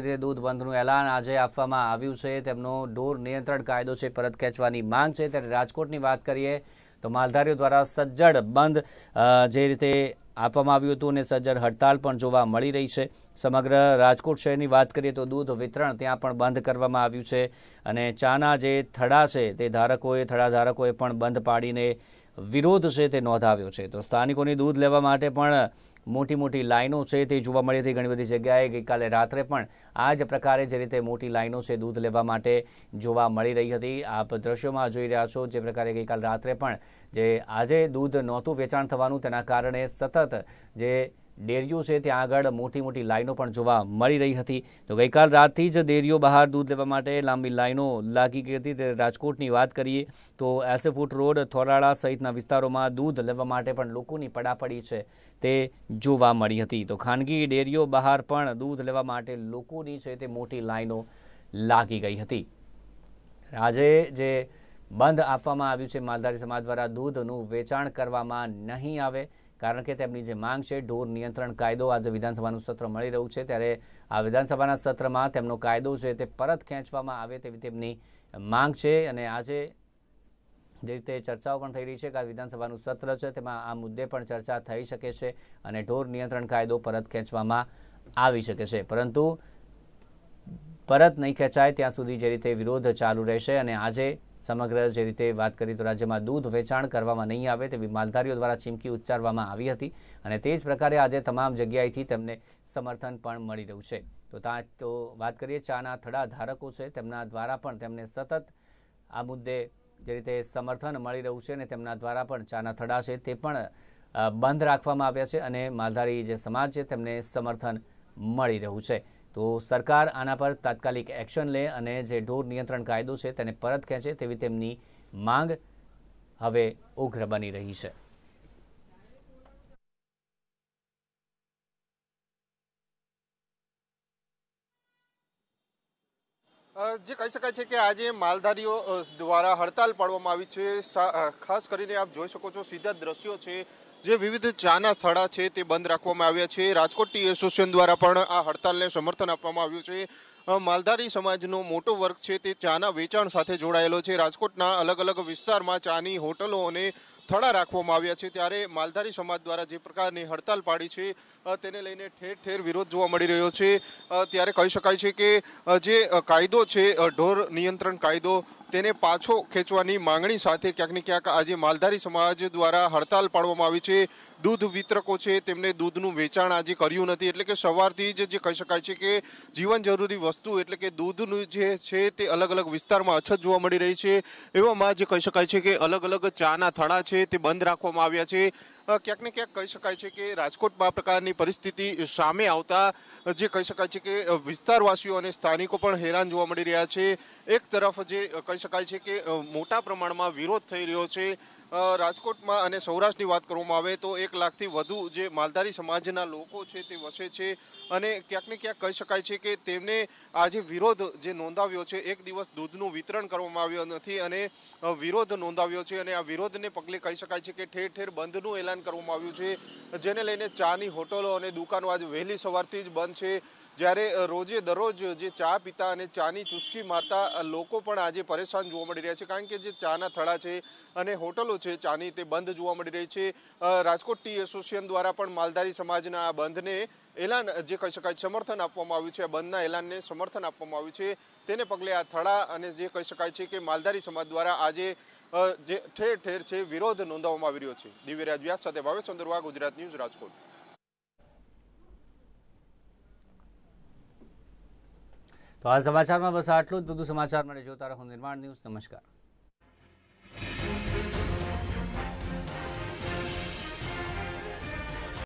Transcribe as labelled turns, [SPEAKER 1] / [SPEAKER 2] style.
[SPEAKER 1] રીતે દૂધ બંધનું એલાન આજે આપવામાં આવ્યું છે તેમનો ઢોર નિયંત્રણ કાયદો છે પરત ખેંચવાની માંગ છે ત્યારે રાજકોટની વાત કરીએ તો માલધારીઓ દ્વારા સજ્જડ બંધ જે રીતે આપવામાં આવ્યું હતું અને સજ્જડ હડતાલ પણ જોવા મળી રહી છે સમગ્ર રાજકોટ શહેરની વાત કરીએ તો દૂધ વિતરણ ત્યાં પણ બંધ કરવામાં આવ્યું છે અને ચાના જે થડા છે તે ધારકોએ થડા ધારકોએ પણ બંધ પાડીને વિરોધ છે તે નોંધાવ્યો છે તો સ્થાનિકોની દૂધ લેવા માટે પણ મોટી મોટી લાઈનો છે તે જોવા મળી હતી ઘણી બધી જગ્યાએ ગઈકાલે રાત્રે પણ આ જ પ્રકારે જે રીતે મોટી લાઈનો છે દૂધ લેવા માટે જોવા મળી રહી હતી આપ દ્રશ્યોમાં જોઈ રહ્યા છો જે પ્રકારે ગઈકાલ રાત્રે પણ જે આજે દૂધ નહોતું વેચાણ થવાનું તેના કારણે સતત જે ડેરીઓ છે ત્યાં આગળ મોટી મોટી લાઈનો પણ જોવા મળી રહી હતી તો ગઈકાલ રાતથી જ ડેરીઓ બહાર દૂધ લેવા માટે લાંબી લાઈનો લાગી ગઈ હતી ત્યારે રાજકોટની વાત કરીએ તો એસેફૂટ રોડ થોરાળા સહિતના વિસ્તારોમાં દૂધ લેવા માટે પણ લોકોની પડાપડી છે તે જોવા મળી હતી તો ખાનગી ડેરીઓ બહાર પણ દૂધ લેવા માટે લોકોની છે તે મોટી લાઈનો લાગી ગઈ હતી આજે જે બંધ આપવામાં આવ્યું છે માલધારી સમાજ દ્વારા દૂધનું વેચાણ કરવામાં નહીં આવે કારણ કે તેમની જે માંગ છે ઢોર નિયંત્રણ કાયદો આજે વિધાનસભાનું સત્ર મળી રહ્યું છે ત્યારે આ વિધાનસભાના સત્રમાં તેમનો કાયદો છે તે પરત ખેંચવામાં આવે તેવી તેમની માંગ છે અને આજે જે રીતે ચર્ચાઓ પણ થઈ રહી છે કે આ વિધાનસભાનું સત્ર છે તેમાં આ મુદ્દે પણ ચર્ચા થઈ શકે છે અને ઢોર નિયંત્રણ કાયદો પરત ખેંચવામાં આવી શકે છે પરંતુ પરત નહીં ખેંચાય ત્યાં સુધી જે રીતે વિરોધ ચાલુ રહેશે અને આજે સમગ્ર જે રીતે વાત કરી તો રાજ્યમાં દૂધ વેચાણ કરવામાં નહીં આવે તેવી માલધારીઓ દ્વારા ચીમકી ઉચ્ચારવામાં આવી હતી અને તે જ પ્રકારે આજે તમામ જગ્યાએથી તેમને સમર્થન પણ મળી રહ્યું છે તો ત્યાં તો વાત કરીએ ચાના થડા ધારકો છે તેમના દ્વારા પણ તેમને સતત આ મુદ્દે જે રીતે સમર્થન મળી રહ્યું છે અને તેમના દ્વારા પણ ચાના થડા છે તે પણ બંધ રાખવામાં આવ્યા છે અને માલધારી જે સમાજ છે તેમને સમર્થન મળી રહ્યું છે તો સરકાર આના પર તાત્કાલિક એક્શન લે અને જે ઢોર નિયંત્રણ કાયદો છે તેને પરત ખેંચે તેવી તેમની માંગ હવે ઉગ્ર બની રહી છે
[SPEAKER 2] જે કહી શકાય છે કે આજે માલધારીઓ દ્વારા હડતાલ પાડવામાં આવી છે ખાસ કરીને આપ જોઈ શકો છો સીધા દ્રશ્યો છે જે વિવિધ ચાના સ્થળા છે તે બંધ રાખવામાં આવ્યા છે રાજકોટ ટી એસોસિએશન દ્વારા પણ આ હડતાલને સમર્થન આપવામાં આવ્યું છે માલધારી સમાજનો મોટો વર્ગ છે તે ચાના વેચાણ સાથે જોડાયેલો છે રાજકોટના અલગ અલગ વિસ્તારમાં ચાની હોટલો અને થળા રાખવામાં આવ્યા છે ત્યારે માલધારી સમાજ દ્વારા જે પ્રકારની હડતાલ પાડી છે તેને લઈને ઠેર ઠેર વિરોધ જોવા મળી રહ્યો છે ત્યારે કહી શકાય છે કે જે કાયદો છે ઢોર નિયંત્રણ કાયદો તેને પાછો ખેંચવાની માંગણી સાથે ક્યાંક ને ક્યાંક આજે માલધારી સમાજ દ્વારા હડતાલ પાડવામાં આવી છે દૂધ વિતરકો છે તેમને દૂધનું વેચાણ આજે કર્યું નથી એટલે કે સવારથી જ જે કહી શકાય છે કે જીવન જરૂરી વસ્તુ એટલે કે દૂધનું જે છે તે અલગ અલગ વિસ્તારમાં અછત જોવા મળી રહી છે એવામાં જ કહી શકાય છે કે અલગ અલગ ચાના થડા છે તે બંધ રાખવામાં આવ્યા છે ક્યાંક ને ક્યાંક કહી શકાય છે કે રાજકોટ આ પ્રકારની પરિસ્થિતિ સામે આવતા જે કહી શકાય છે કે વિસ્તારવાસીઓ અને સ્થાનિકો પણ હેરાન જોવા મળી રહ્યા છે એક તરફ જે કહી શકાય છે કે મોટા પ્રમાણમાં વિરોધ થઈ રહ્યો છે રાજકોટમાં અને સૌરાષ્ટ્રની વાત કરવામાં આવે તો એક લાખથી વધુ જે માલધારી સમાજના લોકો છે તે વસે છે અને ક્યાંક ને ક્યાંક કહી શકાય છે કે તેમને આજે વિરોધ જે નોંધાવ્યો છે એક દિવસ દૂધનું વિતરણ કરવામાં આવ્યું નથી અને વિરોધ નોંધાવ્યો છે અને આ વિરોધને પગલે કહી શકાય છે કે ઠેર ઠેર બંધનું એલાન કરવામાં આવ્યું છે જેને લઈને ચાની હોટલો અને દુકાનો આજે વહેલી સવારથી જ બંધ છે જ્યારે રોજે દરરોજ જે ચા પીતા અને ચાની ચૂસકી મારતા લોકો પણ આજે પરેશાન જોવા મળી રહ્યા છે કારણ કે જે ચાના થળા છે અને હોટલો છે ચાની તે બંધ જોવા મળી રહી છે રાજકોટ ટી એસોસિએશન દ્વારા પણ માલધારી સમાજના આ બંધને એલાન જે કહી શકાય સમર્થન આપવામાં આવ્યું છે આ બંધના એલાનને સમર્થન આપવામાં આવ્યું છે તેને પગલે આ થળા અને જે કહી શકાય છે કે માલધારી સમાજ દ્વારા આજે જે ઠેર ઠેર છે વિરોધ નોંધવામાં આવી રહ્યો છે દિવ્યરાજ વ્યાસ સાથે ભાવેશ અંદરવા ગુજરાત ન્યૂઝ રાજકોટ
[SPEAKER 1] તો હાલ સમાચારમાં બસ આટલું જ વધુ સમાચાર માટે જોતા રહો નિર્માણ ન્યૂઝ નમસ્કાર